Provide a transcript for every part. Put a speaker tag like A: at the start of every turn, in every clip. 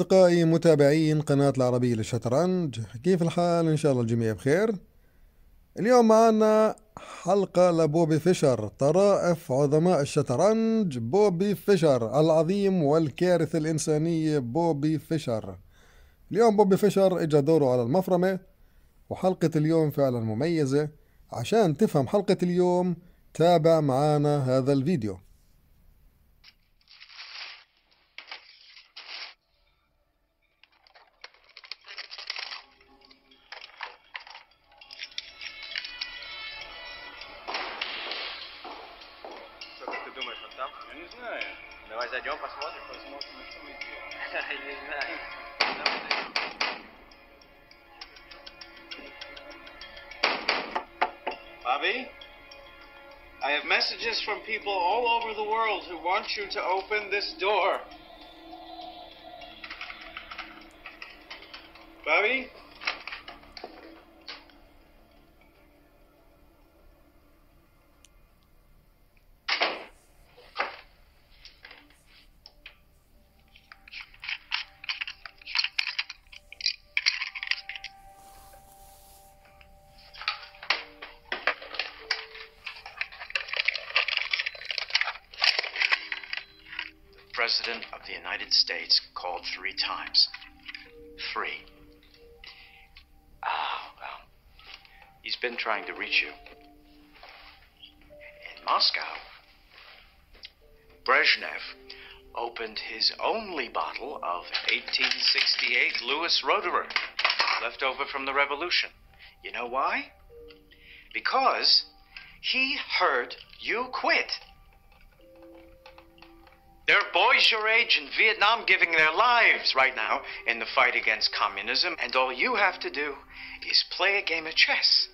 A: أصدقائي متابعين قناة العربية للشطرنج كيف الحال إن شاء الله الجميع بخير اليوم معنا حلقة لبوبي فيشر طرائف عظماء الشطرنج بوبي فيشر العظيم والكارثة الإنسانية بوبي فيشر اليوم بوبي فيشر إجا دوره على المفرمة وحلقة اليوم فعلا مميزة عشان تفهم حلقة اليوم تابع معانا هذا الفيديو that Bobby, I have messages from people all over the world who want you to open this door. Bobby? President of the United States called three times. Three. Ah, oh, well. He's been trying to reach you. In Moscow, Brezhnev opened his only bottle of 1868 Louis Roederer, left over from the revolution. You know why? Because he heard you quit. There are boys your age in Vietnam giving their lives right now in the fight against communism, and all you have to do is play a game of chess.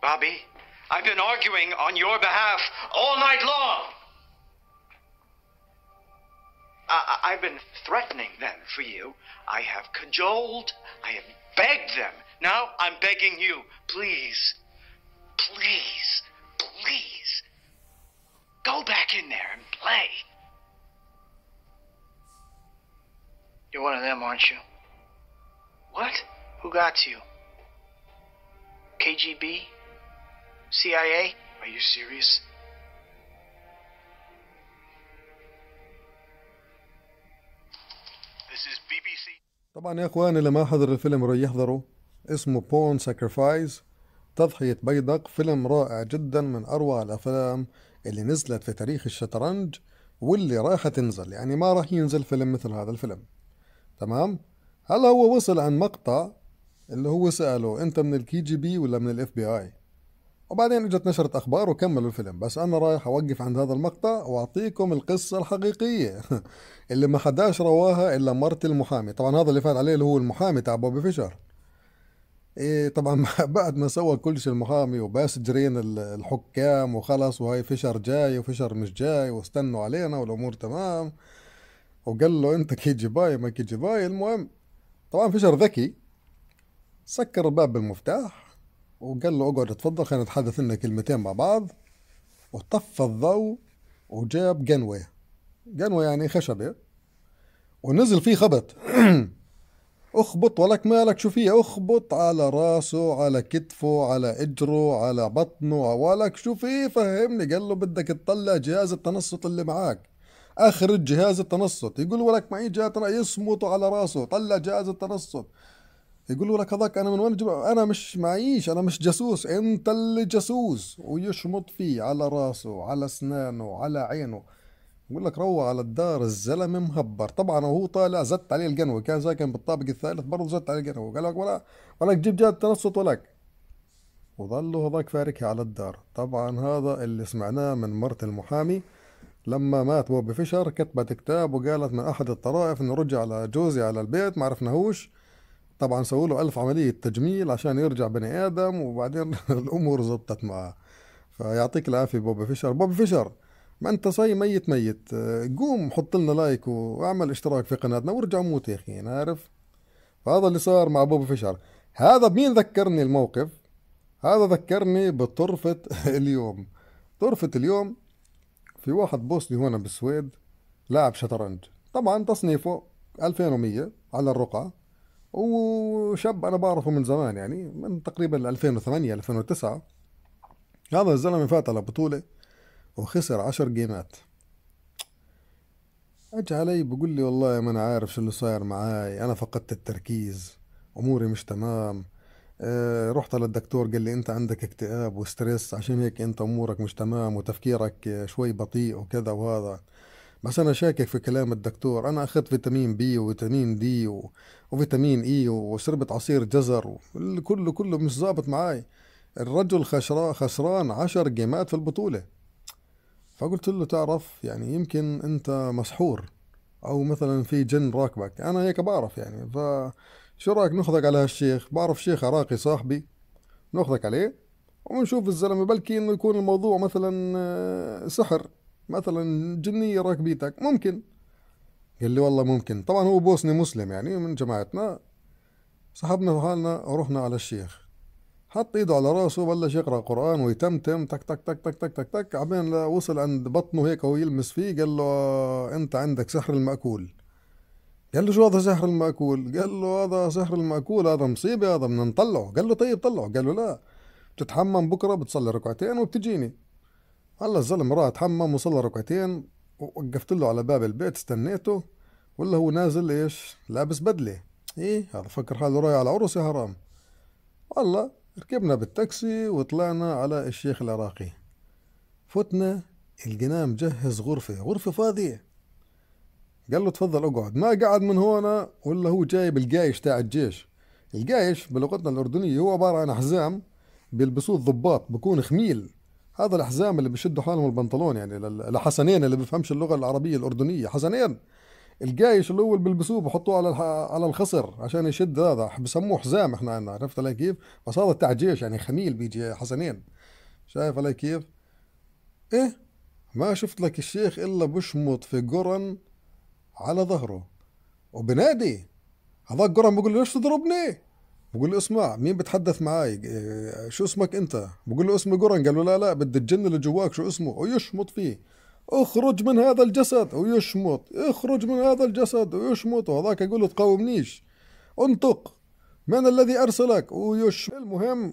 A: Bobby, I've been arguing on your behalf all night long. I've been threatening them for you. I have cajoled. I have begged them. Now I'm begging you, please, please, please, go back in there and play. You're one of them, aren't you? What? Who got you? KGB? CIA? Are you serious? طبعا يا اخوان اللي ما حضر الفيلم روح يحضره اسمه بون ساكرفايس تضحية بيدق فيلم رائع جدا من اروع الافلام اللي نزلت في تاريخ الشطرنج واللي راح تنزل يعني ما راح ينزل فيلم مثل هذا الفيلم تمام هلا هو وصل عن مقطع اللي هو سأله انت من الكي جي بي ولا من الاف بي اي وبعدين اجت نشرة اخبار وكملوا الفيلم بس انا رايح اوقف عند هذا المقطع واعطيكم القصة الحقيقية اللي ما حداش رواها الا مرت المحامي طبعا هذا اللي فات عليه اللي هو المحامي تاع بوبي فيشر إيه طبعا بعد ما سوى كل شيء المحامي جرين الحكام وخلص وهاي فيشر جاي وفيشر مش جاي واستنوا علينا والامور تمام وقال له انت كيجي باي ما كيجي باي المهم طبعا فيشر ذكي سكر الباب بالمفتاح وقال له اقعد اتفضل خلينا نتحدث لنا كلمتين مع بعض وطفى الضوء وجاب قنوة قنوة يعني خشبة إيه؟ ونزل فيه خبط اخبط ولك مالك شو فيه اخبط على راسه على كتفه على اجره على بطنه ولك شو فيه فهمني قال له بدك تطلع جهاز التنصت اللي معك اخرج جهاز التنصت يقول ولك معي جهاز يصمت على راسه طلع جهاز التنصت يقولوا لك هذاك انا من وين جب... انا مش معيش انا مش جاسوس انت اللي جاسوس ويشمط فيه على راسه على اسنانه على عينه يقول لك روح على الدار الزلمه مهبر طبعا وهو طالع زت عليه القنوه كان ساكن بالطابق الثالث برضه زت عليه القنوه قال لك ولا ولا تجيب جاد تنصت ولك وظلوا هذاك فاركها على الدار طبعا هذا اللي سمعناه من مرت المحامي لما مات بوبي فيشر كتبت كتاب وقالت من احد الطرائف انه رجع على جوزي على البيت ما عرفناهوش طبعا سووا له ألف عملية تجميل عشان يرجع بني آدم وبعدين الأمور زبطت معاه فيعطيك العافية بوب فيشر بوب فيشر ما أنت صاي ميت ميت قوم حط لنا لايك واعمل اشتراك في قناتنا وارجع موت يا أخي عارف فهذا اللي صار مع بوب فيشر هذا مين ذكرني الموقف هذا ذكرني بطرفة اليوم طرفة اليوم في واحد بوسني هنا بالسويد لاعب شطرنج طبعا تصنيفه 2100 على الرقعة وشاب انا بعرفه من زمان يعني من تقريبا 2008 2009 هذا الزلمه فات على بطوله وخسر 10 جيمات اجى علي بقول لي والله ما انا عارف شو اللي صاير معاي انا فقدت التركيز اموري مش تمام أه رحت للدكتور قال لي انت عندك اكتئاب وستريس عشان هيك انت امورك مش تمام وتفكيرك شوي بطيء وكذا وهذا بس أنا شاكك في كلام الدكتور أنا أخذت فيتامين بي وفيتامين دي و... وفيتامين إي وشربت عصير جزر كله كله مش ظابط معاي الرجل خشرا خسران عشر جيمات في البطولة فقلت له تعرف يعني يمكن أنت مسحور أو مثلا في جن راكبك أنا هيك بعرف يعني شو رأيك ناخذك على هالشيخ بعرف شيخ عراقي صاحبي ناخذك عليه ونشوف الزلمة بلكي إنه يكون الموضوع مثلا آه، سحر مثلا جنيه راكبيتك ممكن قال لي والله ممكن طبعا هو بوسني مسلم يعني من جماعتنا سحبنا حالنا ورحنا على الشيخ حط ايده على راسه وبلش يقرا قران ويتمتم تك تك تك تك تك تك تك عبين وصل عند بطنه هيك وهو يلمس فيه قال له انت عندك سحر المأكول قال له شو هذا سحر المأكول؟ قال له هذا سحر المأكول هذا مصيبة هذا بدنا نطلعه، قال له طيب طلعه، قال له لا بتتحمم بكرة بتصلي ركعتين وبتجيني هلا الزلمة راح اتحمم وصلى ركعتين وقفت له على باب البيت استنيته ولا هو نازل ايش لابس بدلة ايه هذا فكر حاله رايح على عرس يا حرام والله ركبنا بالتاكسي وطلعنا على الشيخ العراقي فتنا لقينا مجهز غرفة غرفة فاضية قال له تفضل اقعد ما قعد من هون ولا هو جايب القايش تاع الجيش القايش بلغتنا الأردنية هو عبارة عن حزام بيلبسوه الضباط بكون خميل هذا الحزام اللي بيشدوا حالهم البنطلون يعني لحسنين اللي بيفهمش اللغه العربيه الاردنيه حسنين الجايش اللي هو بيلبسوه بحطوه على على الخصر عشان يشد هذا بسموه حزام احنا عندنا عرفت علي كيف؟ بس هذا تعجيش جيش يعني خميل بيجي حسنين شايف علي كيف؟ ايه ما شفت لك الشيخ الا بشمط في قرن على ظهره وبنادي هذاك قرن بقول له ليش تضربني؟ بقول له اسمع مين بتحدث معي آه، شو اسمك انت بقول له اسمي قرن قال له لا لا بدي الجن اللي جواك شو اسمه ويشمط فيه اخرج من هذا الجسد ويشمط اخرج من هذا الجسد ويشمط وهذاك يقول له تقاومنيش انطق من الذي ارسلك ويش المهم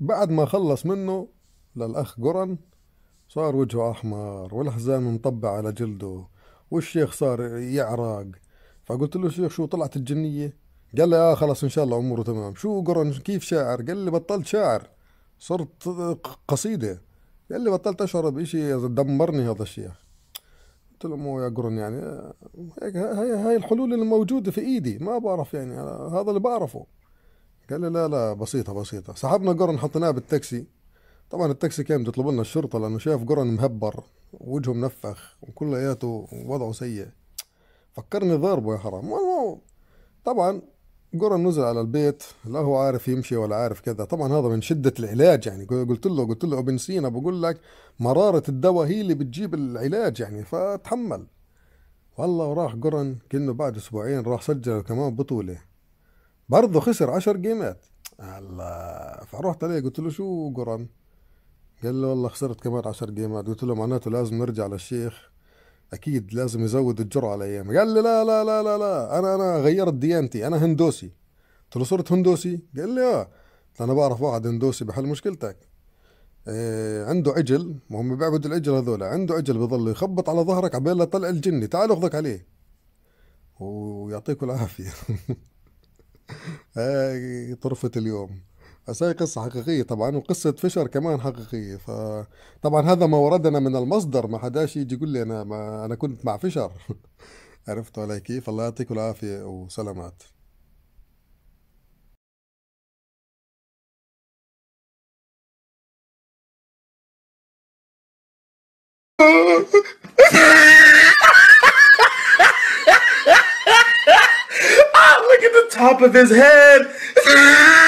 A: بعد ما خلص منه للاخ قرن صار وجهه احمر والحزام مطبع على جلده والشيخ صار يعرق فقلت له شيخ شو طلعت الجنيه قال لي اه خلاص ان شاء الله اموره تمام شو قرن كيف شاعر قال لي بطلت شاعر صرت قصيده قال لي بطلت اشعر بشيء دمرني هذا الشيء قلت له مو يا قرن يعني هيك هاي هاي الحلول الموجوده في ايدي ما بعرف يعني هذا اللي بعرفه قال لي لا لا بسيطه بسيطه سحبنا قرن حطيناه بالتاكسي طبعا التاكسي كان بده يطلب لنا الشرطه لانه شاف قرن مهبر وجهه منفخ وكلياته وضعه سيء فكرني ضاربه يا حرام طبعا جرى نزل على البيت لا هو عارف يمشي ولا عارف كذا طبعا هذا من شدة العلاج يعني قلت له قلت له ابن سينا بقول لك مرارة الدواء هي اللي بتجيب العلاج يعني فتحمل والله وراح قرن كأنه بعد أسبوعين راح سجل كمان بطولة برضه خسر عشر جيمات الله فرحت عليه قلت له شو قرن قال لي والله خسرت كمان عشر جيمات قلت له معناته لازم نرجع للشيخ اكيد لازم يزود الجرعه الايام قال لي لا لا لا لا لا انا انا غيرت ديانتي انا هندوسي قلت له صرت هندوسي قال لي اه انا بعرف واحد هندوسي بحل مشكلتك إيه عنده عجل ما هم بيعبدوا العجل هذول عنده عجل بضل يخبط على ظهرك عبين لا طلع الجني تعال اخذك عليه ويعطيكم العافيه هاي آه، طرفة اليوم بس هي قصة حقيقية طبعا وقصة فشر كمان حقيقية فطبعا هذا ما وردنا من المصدر ما حداش يجي يقول لي أنا ما أنا كنت مع فشر عرفت علي كيف الله يعطيكم العافية وسلامات oh, look at the top of his head.